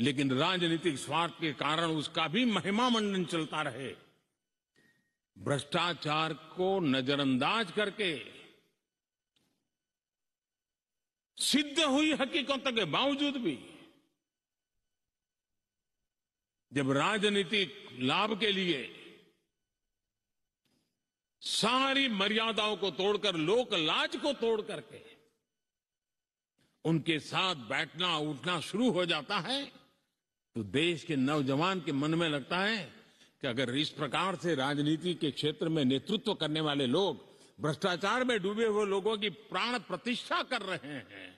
लेकिन राजनीतिक स्वार्थ के कारण उसका भी महिमा मंडन चलता रहे भ्रष्टाचार को नजरअंदाज करके सिद्ध हुई हकीकतों के बावजूद भी जब राजनीतिक लाभ के लिए सारी मर्यादाओं को तोड़कर लोक लाज को तोड़ करके उनके साथ बैठना उठना शुरू हो जाता है तो देश के नौजवान के मन में लगता है कि अगर इस प्रकार से राजनीति के क्षेत्र में नेतृत्व करने वाले लोग भ्रष्टाचार में डूबे हुए लोगों की प्राण प्रतिष्ठा कर रहे हैं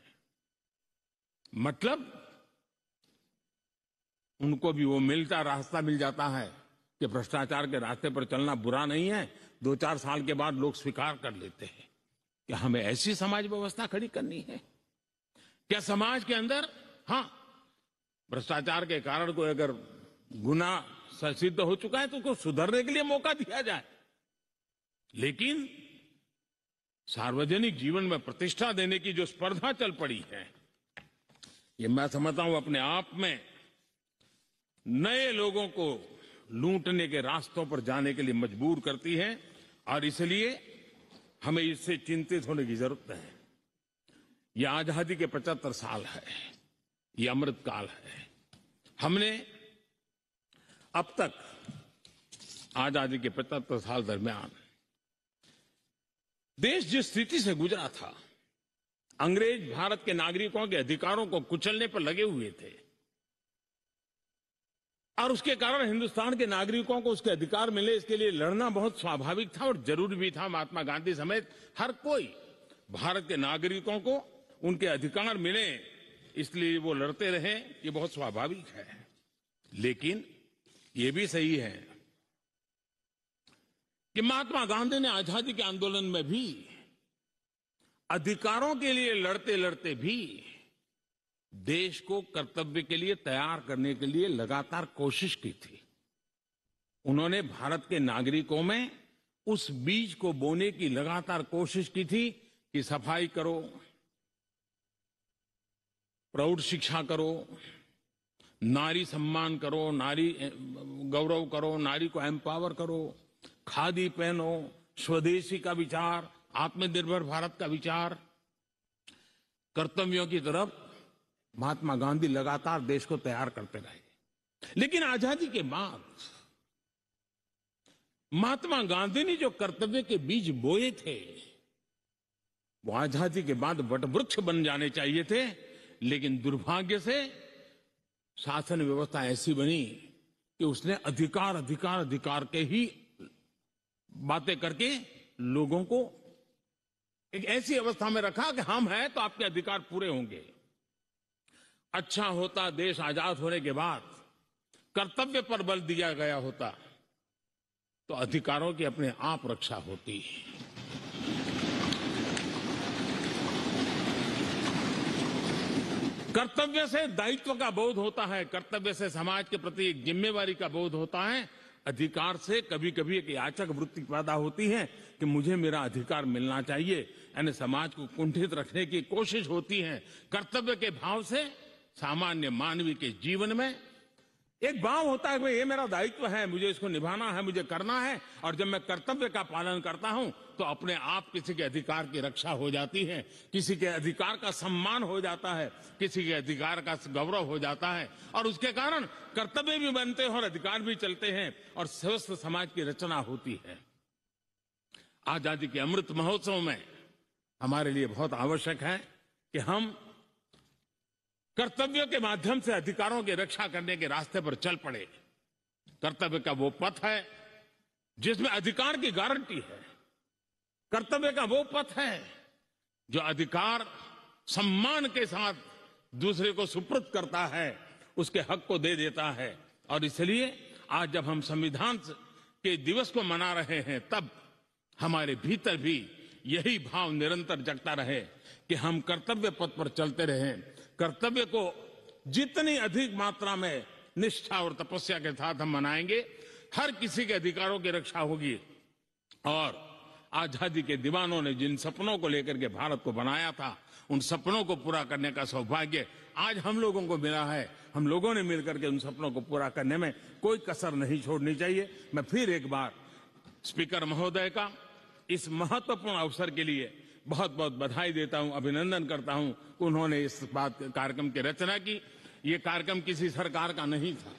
मतलब उनको भी वो मिलता रास्ता मिल जाता है कि भ्रष्टाचार के रास्ते पर चलना बुरा नहीं है दो चार साल के बाद लोग स्वीकार कर लेते हैं कि हमें ऐसी समाज व्यवस्था खड़ी करनी है क्या समाज के अंदर हाँ भ्रष्टाचार के कारण कोई अगर गुना सिद्ध हो चुका है तो उसको सुधरने के लिए मौका दिया जाए लेकिन सार्वजनिक जीवन में प्रतिष्ठा देने की जो स्पर्धा चल पड़ी है ये मैं समझता हूं अपने आप में नए लोगों को लूटने के रास्तों पर जाने के लिए मजबूर करती है और इसलिए हमें इससे चिंतित होने की जरूरत है यह आजादी के पचहत्तर साल है यह अमृत काल है हमने अब तक आजादी के पचहत्तर साल दरमियान देश जिस स्थिति से गुजरा था अंग्रेज भारत के नागरिकों के अधिकारों को कुचलने पर लगे हुए थे और उसके कारण हिंदुस्तान के नागरिकों को उसके अधिकार मिले इसके लिए लड़ना बहुत स्वाभाविक था और जरूरी भी था महात्मा गांधी समेत हर कोई भारत के नागरिकों को उनके अधिकार मिले इसलिए वो लड़ते रहे ये बहुत स्वाभाविक है लेकिन ये भी सही है कि महात्मा गांधी ने आजादी के आंदोलन में भी अधिकारों के लिए लड़ते लड़ते भी देश को कर्तव्य के लिए तैयार करने के लिए लगातार कोशिश की थी उन्होंने भारत के नागरिकों में उस बीज को बोने की लगातार कोशिश की थी कि सफाई करो प्रौढ़ शिक्षा करो नारी सम्मान करो नारी गौरव करो नारी को एम्पावर करो खादी पहनो स्वदेशी का विचार आत्मनिर्भर भारत का विचार कर्तव्यों की तरफ महात्मा गांधी लगातार देश को तैयार करते रहे लेकिन आजादी के बाद महात्मा गांधी ने जो कर्तव्य के बीज बोए थे वो आजादी के बाद वटवृक्ष बन जाने चाहिए थे लेकिन दुर्भाग्य से शासन व्यवस्था ऐसी बनी कि उसने अधिकार अधिकार अधिकार के ही बातें करके लोगों को एक ऐसी अवस्था में रखा कि हम हैं तो आपके अधिकार पूरे होंगे अच्छा होता देश आजाद होने के बाद कर्तव्य पर बल दिया गया होता तो अधिकारों की अपने आप रक्षा होती है कर्तव्य से दायित्व का बोध होता है कर्तव्य से समाज के प्रति एक जिम्मेवारी का बोध होता है अधिकार से कभी कभी एक याचक वृत्ति पैदा होती है कि मुझे मेरा अधिकार मिलना चाहिए यानी समाज को कुंठित रखने की कोशिश होती है कर्तव्य के भाव से सामान्य मानवीय के जीवन में एक भाव होता है भाई ये मेरा दायित्व है मुझे इसको निभाना है मुझे करना है और जब मैं कर्तव्य का पालन करता हूं तो अपने आप किसी के अधिकार की रक्षा हो जाती है किसी के अधिकार का सम्मान हो जाता है किसी के अधिकार का गौरव हो जाता है और उसके कारण कर्तव्य भी बनते हैं और अधिकार भी चलते हैं और स्वस्थ समाज की रचना होती है आजादी के अमृत महोत्सव में हमारे लिए बहुत आवश्यक है कि हम कर्तव्यों के माध्यम से अधिकारों की रक्षा करने के रास्ते पर चल पड़े कर्तव्य का वो पथ है जिसमें अधिकार की गारंटी है कर्तव्य का वो पथ है जो अधिकार सम्मान के साथ दूसरे को सुप्रत करता है उसके हक को दे देता है और इसलिए आज जब हम संविधान के दिवस को मना रहे हैं तब हमारे भीतर भी यही भाव निरंतर जगता रहे कि हम कर्तव्य पथ पर चलते रहें कर्तव्य को जितनी अधिक मात्रा में निष्ठा और तपस्या के साथ हम मनाएंगे हर किसी के अधिकारों की रक्षा होगी और आजादी के दीवानों ने जिन सपनों को लेकर के भारत को बनाया था उन सपनों को पूरा करने का सौभाग्य आज हम लोगों को मिला है हम लोगों ने मिलकर के उन सपनों को पूरा करने में कोई कसर नहीं छोड़नी चाहिए मैं फिर एक बार स्पीकर महोदय का इस महत्वपूर्ण अवसर के लिए बहुत बहुत बधाई देता हूं अभिनंदन करता हूं उन्होंने इस बात कार्यक्रम की रचना की ये कार्यक्रम किसी सरकार का नहीं था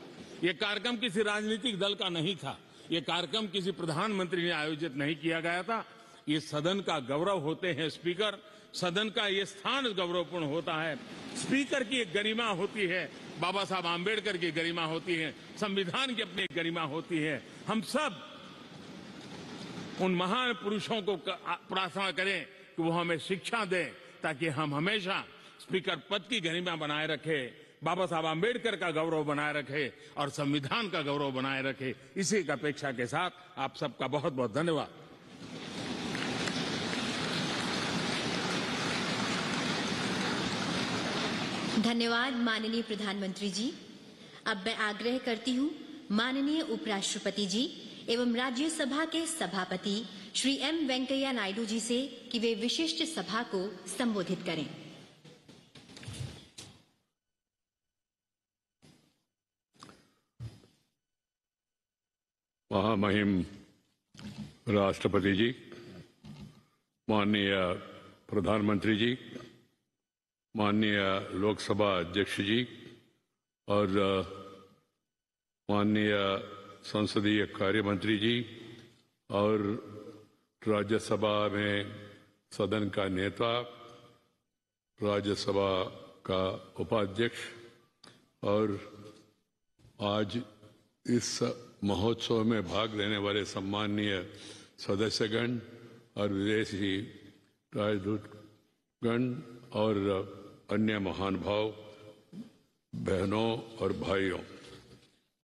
ये कार्यक्रम किसी राजनीतिक दल का नहीं था ये कार्यक्रम किसी प्रधानमंत्री ने आयोजित नहीं किया गया था ये सदन का गौरव होते हैं स्पीकर सदन का ये स्थान गौरवपूर्ण होता है स्पीकर की एक गरिमा होती है बाबा साहब आम्बेडकर की गरिमा होती है संविधान की अपनी एक गरिमा होती है हम सब उन महान पुरुषों को प्रार्थना करें कि वो हमें शिक्षा दें ताकि हम हमेशा स्पीकर पद की गरिमा बनाए रखें बाबा साहब आम्बेडकर का गौरव बनाए रखे और संविधान का गौरव बनाए रखे इसी का अपेक्षा के साथ आप सबका बहुत बहुत धन्यवाद धन्यवाद माननीय प्रधानमंत्री जी अब मैं आग्रह करती हूँ माननीय उपराष्ट्रपति जी एवं राज्यसभा के सभापति श्री एम वेंकैया नायडू जी से कि वे विशिष्ट सभा को संबोधित करें महामहिम राष्ट्रपति जी माननीय प्रधानमंत्री जी माननीय लोकसभा अध्यक्ष जी और माननीय संसदीय कार्य मंत्री जी और राज्यसभा में सदन का नेता राज्यसभा का उपाध्यक्ष और आज इस महोत्सव में भाग लेने वाले सम्माननीय सदस्यगण और विदेशी राजदूतगण और अन्य महानुभाव बहनों और भाइयों